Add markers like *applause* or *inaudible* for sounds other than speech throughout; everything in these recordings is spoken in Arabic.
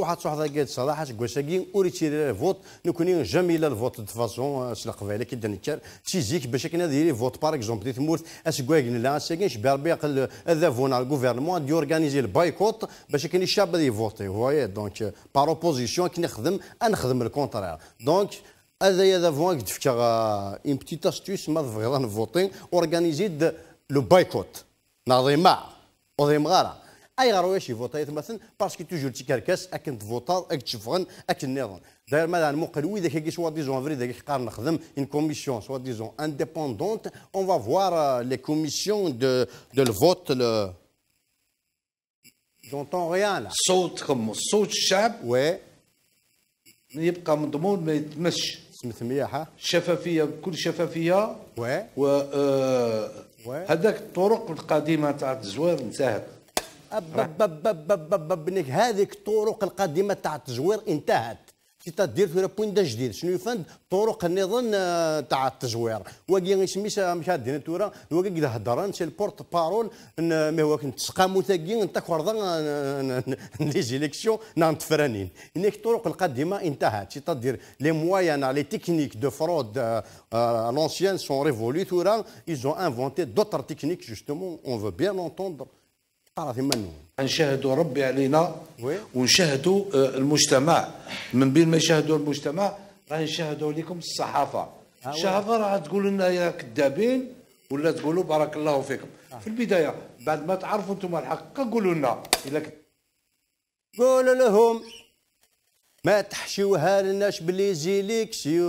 واحد صحبه قال صراحه كواشاكي اوريتيري فوت نكوني جامي لا الفوت دو فاسون سلق بالك كي دنكر تيزيك باش كنا ديري فوت باغ اكزومبل دي تمورت اسكواكن لا ساكن شبي بيا قال هذا فون على الغوفرنمون دي اورغانيزي البايكوت باش كان الشاب دي فوتي فوايا دونك بار اوبوزيسيون كي نخدم نخدم الكونترا دونك هذا يا فون كدفكا اون بتيت استوس ما فغير نفوتي اورغانيزي لو بايكوت ناضي مع وضي مغاره اي غير واش يفوطايت مثلا باسكو توجور كركاس اكن تفوطا اك تشفغن اك النظام داير مثلا موقل وي ذاك سوا ديزون فري ذاك قار نخدم ان كوميسيون سوا ديزون انديبوندونت اون فوار لي كوميسيون دو دو الفوت دون طون ريال صوتكم صوت الشعب وي يبقى مضمون ما يتمش سميت مياحه شفافيه بكل شفافيه وي و آه، هذاك الطرق القديمه تاع الزوار انتهت هذيك الطرق القادمه تاع التجوير انتهت كي تدير في بويندا جديد شنو يفند طرق النظام آه، تاع التجوير واكي مش مش هادين تورا واكي كي هضر انت البورت بارول ما هو كنت تسقامو تاكي انت كورضا لي جيليكسيون نانت نعم، فرانين انك الطرق القديمه انتهت كي تدير لي موايان لي تكنيك دو فرود لونسيان سون ريفولي تورا ils ont inventé d'autres techniques justement on veut bien تعرف منو نشاهدوا ربي علينا ونشاهدوا آه، المجتمع من بين ما يشاهدوا المجتمع راه نشاهدوا لكم الصحافه الصحافه راه تقول لنا يا كذابين ولا تقولوا بارك الله فيكم آه. في البدايه بعد ما تعرفوا انتم الحق قولوا لنا الا قولوا لهم ما تحشوها لناش بلي يجي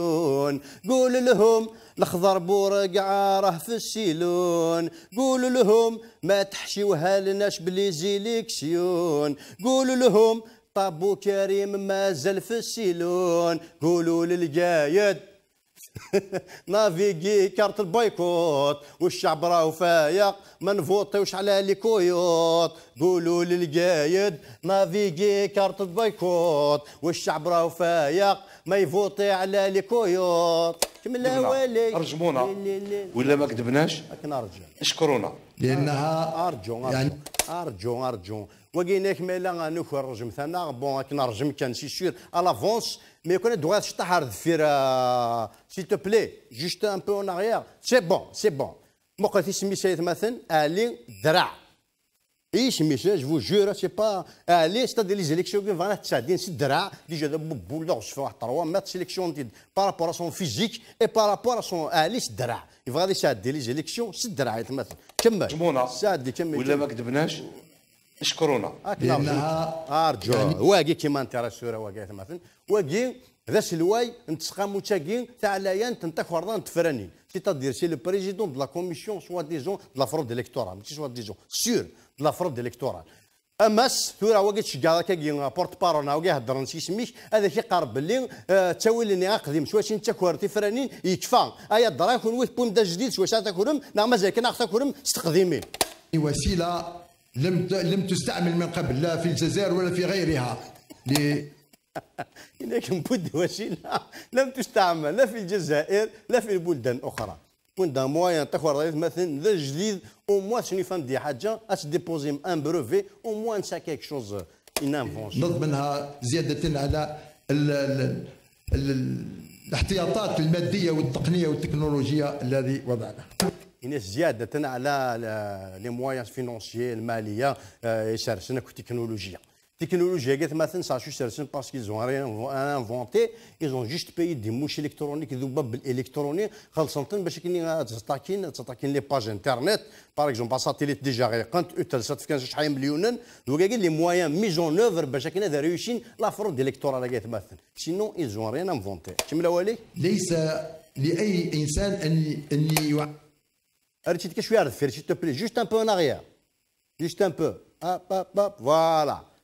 قول لهم الخضر بورقعة راه في الشيلون قولوا لهم ما تحشيوها لناش بلي جيليك شيون قولوا لهم طابو كريم مازال في الشيلون قولوا للقايد *laughs* نافيكي كارت البايكوت والشعب راهو فايق ما نفوطيوش على لي كويوت قولوا للقايد نافيكي كارت البايكوت والشعب راهو فايق ما يفوطي على لي كويوت كملنا رجمونا ولا ما كذبناش نرجع اشكرونا لانها ارجو يعني ارجو ارجو وقيناك مالا نوكو الرجم ثانا بون كنا رجم كان سي سور الافونس مي كون دوغا شطح دفير سي تو بلي جوست ان بو اون اريير سي بون سي بون مقلتي سمي سيد مثلا الي دراع عيش ميساج جو جور سي با الي ستاد لي زيليكسيون كون فانا تسعدين سي الدرع ديجا دابا بول لوغ في واحد تروا مات سيليكسيون دي بارابور سون فيزيك اي بارابور سون الي سي الدرع يبغى غادي يسادي لي زيليكسيون سي الدرع يتمثل كمل جمونا كمل ولا ما كذبناش اشكرونا لانها ارجو واقي كيما انت راه السوره واقي مثلا واقي هذا سلواي نتسقامو تاكين تاع لايان تنتك ورضان تفرانين سي تادير سي لو بريزيدون دو لا كوميسيون سوا ديزون دو لا فرود الكتورال ماشي سوا ديزون سيور دو لا فرود الكتورال امس ثورا وقت شكا كي بورت بارون او يهضر نسي سميك هذا كي قارب باللي التاويل اللي قديم شواش انت تاكور تفرانين يكفى ايا درا يكون ويت بوم جديد شواش تاكورم لا مازال كنا تاكورم استقديمي وسيله لم لم تستعمل من قبل لا في الجزائر ولا في غيرها لكن بود وسيلة لم تستعمل لا في الجزائر لا في البلدان الأخرى كون دا موان تخور مثلا ذا جديد او موان سوني فهم دي حاجة اس ديبوزي ان بروفي او موان سا كيك شوز ان انفونش ضد منها زيادة على ال ال ال الاحتياطات المادية والتقنية والتكنولوجية الذي هنا زيادة على لي موايان فينونسيي المالية آه، يسرسنك التكنولوجيا technologie, parce qu'ils n'ont rien inventé, ils ont juste payé des mouches électroniques, des électroniques, bah, les pages Internet, par exemple, satellite déjà donc les moyens mis en œuvre pour bah, réussir la fraude électorale. Sinon, ils n'ont rien inventé. Tu me l'as juste un peu en arrière. Juste un peu. voilà.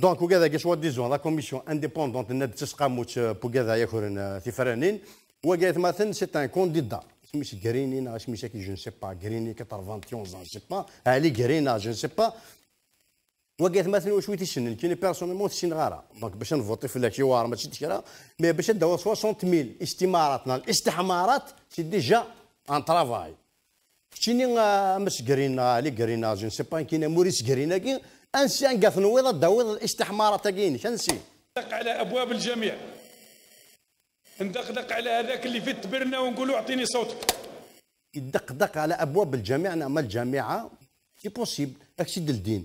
دونك وكذا كاش ديزون لا كوميسيون انديبوندونت ناد تسقاموت بوكذا في فرانين وكايت مثلا سي ان كونديدا مش غرينينا سميش كي جو نسي با غريني 91 جو نسي با علي غرينا جو نسي با وكايت مثلا واش ويتي شنن كيني بيرسونيلمون تشين غاره دونك باش نفوتي في ما ماشي تكرا مي باش نداو ميل استماراتنا الاستحمارات سي ديجا ان ترافاي كيني مش غرينا علي غرينا جو نسي با كينا موريس غرينا كي انسي انقث نويض الدويض الاستحمار تاقيني شنسي ندق على ابواب الجميع ندقدق على هذاك اللي في التبرنا ونقول له اعطيني صوتك يدقدق على ابواب الجميع انا الجامعه سي بوسيبل اكسيد ديال الدين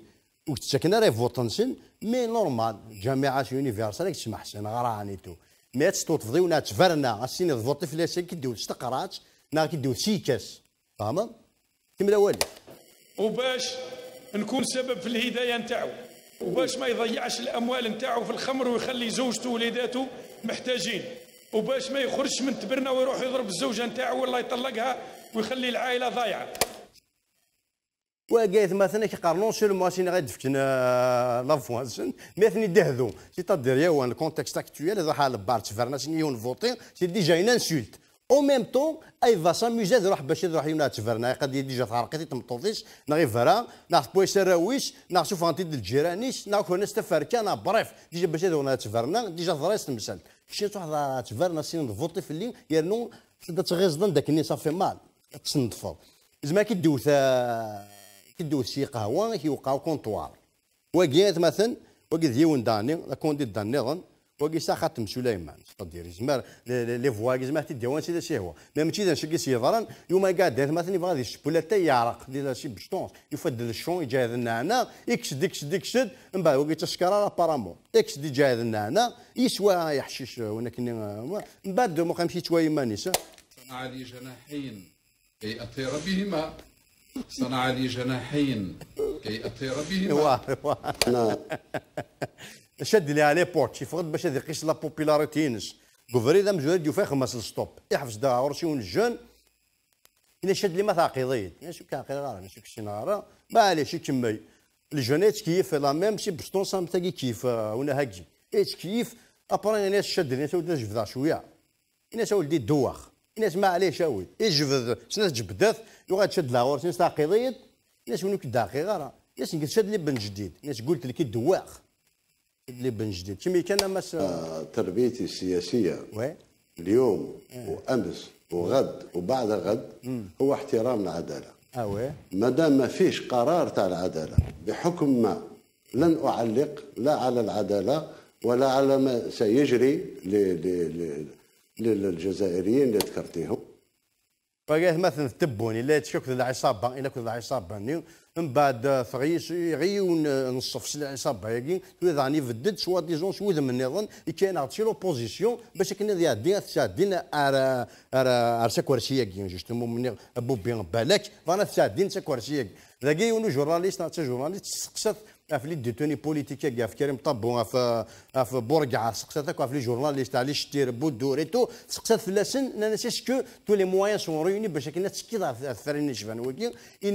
وتسكن راه فوطنسن مي نورمال جامعه يونيفرسال تسمح سن غراني تو مي فضي ونا تفرنا السين فوطي لاسين كيديو تستقرات نا كيديو سيكاس فاهم كيما والي وباش نكون سبب في الهدايه نتاعو وباش ما يضيعش الاموال نتاعو في الخمر ويخلي زوجته ووليداته محتاجين وباش ما يخرجش من تبرنا ويروح يضرب الزوجه نتاعو ولا يطلقها ويخلي العائله ضايعه وقايت مثلا كيقارنون سو ماشين غادي دفتن لافوانسن ثاني دهذو سي تادير يا وان كونتكست اكتويال هذا حال بارت فرناس نيون فوتي سي ديجا ان انسولت او ميم طون فاسا ميزاد روح باش يروح يونات تفرنا قد ديجا تعرقتي تمطوطيش نا غير فرا نا بويش راويش نا شوف انتي ديال الجيرانيش نا كون استفر كان بريف ديجا باش يروح تفرنا ديجا ضريس تمثل شي واحد تفرنا سين فوتي في الليل يرنو تغيز تغيزدن داك الني صافي مال تسندفو زعما كي دوث كي دوث شي قهوه كيوقعو كونطوار واكيات مثلا وكي يون داني لا كوندي داني واقي سا خاتم سليمان تدير زعما لي فوا زعما تيديوان سي شي هو ما ماشي شقي سي يضرن يوم قاعد مثلا بغا يشبل تا يعرق ديال شي بشطون يفد الشون هذا النعناع يكشد يكشد يكشد من بعد واقي تشكر دي يكشد هذا النعناع يسوى يحشيش ولكن من بعد ما قام شي تواي مانيس صنع لي جناحين كي اطير بهما صنع لي جناحين كي اطير بهما شاد ليها لي بورت شي فقط باش هذا قيس لا بوبيلاريتي نس كوفري ذا مجرد فيخ خمس ستوب يحفظ دا ورشي جون الا شاد لي ما ثاقي ضيد شو كان قيل غارة شو كشي نهار عليه شي كمي الجونيت كيف لا ميم شي بستون سام تاكي كيف ولا هاكي ايش كيف ابرا انا شاد انا شو جبدا شويه انا شو ولدي دوخ انا ما عليه شاوي ايش جبد شنو تجبدات يغاد تشد لا ورشي ثاقي ضيد انا شنو كداقي غارة انا شنو شاد لي بن جديد انا قلت لك دوخ اللي بن جديد كيما كان مس آه، تربيتي السياسيه وي اليوم آه. وامس وغد وبعد غد مم. هو احترام العداله اه وي دام ما فيش قرار تاع العداله بحكم ما لن اعلق لا على العداله ولا على ما سيجري للجزائريين اللي ذكرتيهم قريت مثلا تبوني لا تشكل العصابه الا كل العصابه من بعد فغيش غيون نصف سلع العصابه هاكي ذاني فدد سوا ديزون شو ذا من نظن كان عطشي لوبوزيسيون باش كنا ذي عدي تساعدين ار ار ار ساكورسي هاكي جوستومون من بوبي بالك فانا تساعدين سكورشي هاكي ذاكي ونو جورناليست نتا جورناليست تسقسط Affilié détenu politique, a journalistes, tous les moyens sont réunis pour qui Il y a des il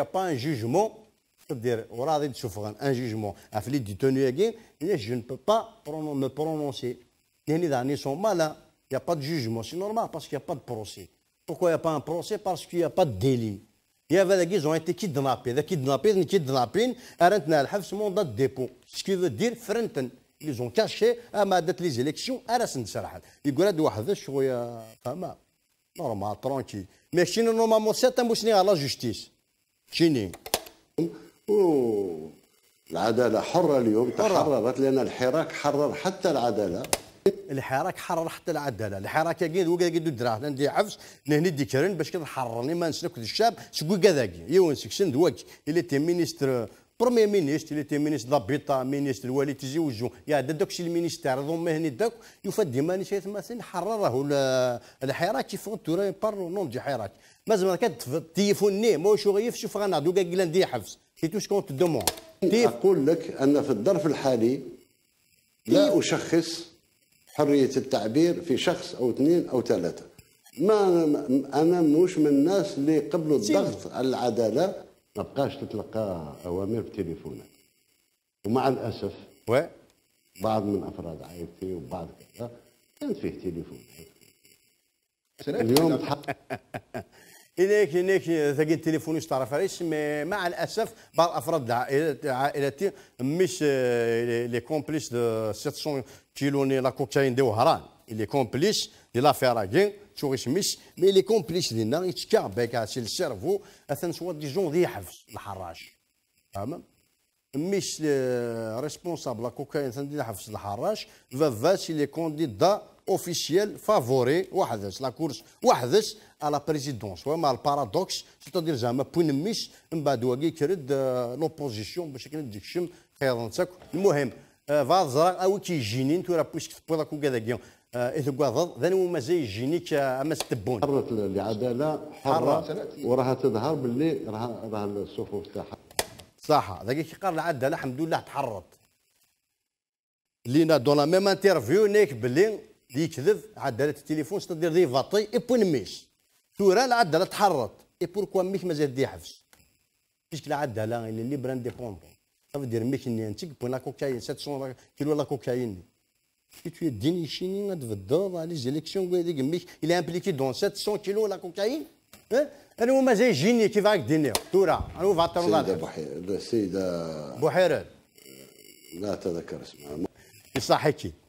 a pas de jugement, dire Un jugement, ne peux pas me prononcer. Les sont mal. Il n'y a pas de jugement, c'est normal parce qu'il n'y a pas de procès. Pourquoi il n'y a pas de procès Parce qu'il n'y a pas de délit. يا فذاكي زون ايتي كيدنابي ذا كيدنابي ذا كيدنابين ارنتنا الحبس مون دات ديبو سكي فو دير فرنتن لي زون كاشي اما دات لي زيليكسيون ارسن سرحت يقول هاد واحد شويه فما نورمال ترونكي مي شيني نورمالمون سيتان بوسني على جوستيس شيني العداله حره اليوم تحررت لان الحراك حرر حتى العداله الحراك حرر حتى العداله الحراك كاين وكا قد دراه ندي عفش نهني كرن باش كنحررني ما نسلك الشاب سكو كذاكي يون سكشن دوك اللي تي مينيستر برومي مينيستر اللي تي مينيستر دابيطا مينيستر والي وجو يا داكشي المينيستر ضم مهني داك يوفى ديما ني ما مثلا حرره الحراك يفوت تورا بار نون دي حراك مازال كتيفوني مو شو غيف شوف غانا دوكا ندي عفش سي توش كونت دومون اقول لك ان في الظرف الحالي لا اشخص حرية التعبير في شخص أو اثنين أو ثلاثة ما أنا مش من الناس اللي قبلوا الضغط على العدالة ما بقاش تتلقى أوامر بتليفونك ومع الأسف و بعض من أفراد عائلتي وبعض كذا كان فيه تليفون اليوم تحقق *laughs* هناك هناك ثقين تليفوني تعرف مي مع الاسف بعض افراد عائلتي مش آه، لي كومبليس 700 كيلو لا كوكايين دي وهران لي كومبليس دي لا لافيراكين توغيش مش مي لي كومبليس ديالنا يتكع بك هادشي للسيرفو اثن سوا دي جون دي حفظ الحراش تمام مش ريسبونسابل لا كوكايين دي حفظ الحراش سي لي كونديدا اوفيسيال فافوري وحدش لا كورس وحدش على بريزيدونس وما البارادوكس ستادير زعما بونميش من بعد واقي كرد لوبوزيسيون باش كنت ديكشم خير نتاك المهم فار زرا او كيجينين راه بوش تبوضا كو كذا إذ قاضد ذن وما زي يجينيك أما ستبون حرة العدالة حرة وراها تظهر باللي راها راها الصفوف تاعها صح ذاك كي قال العدالة الحمد لله تحرت لينا دون لا ميم انترفيو نيك بلي اللي يكذب عدالة التليفون شنو دير دي فاطي اي بوين ميش تورا العداله تحرط اي بوركوا ميك مازال ديحفش بيسك العداله اللي برانديبوندون صافي دير ميك نيانتيك بوين لا كوكايين 700 كيلو لا كوكايين كي تو الدين في الدور على ليزيليكسيون كاع ديك ميك الى امبليكي دون 700 كيلو لا كوكايين انا مازال جيني كيف راك دينير تورا انا الله سيدة بحيرة السيدة بحيرة لا اتذكر اسمها يصحيكي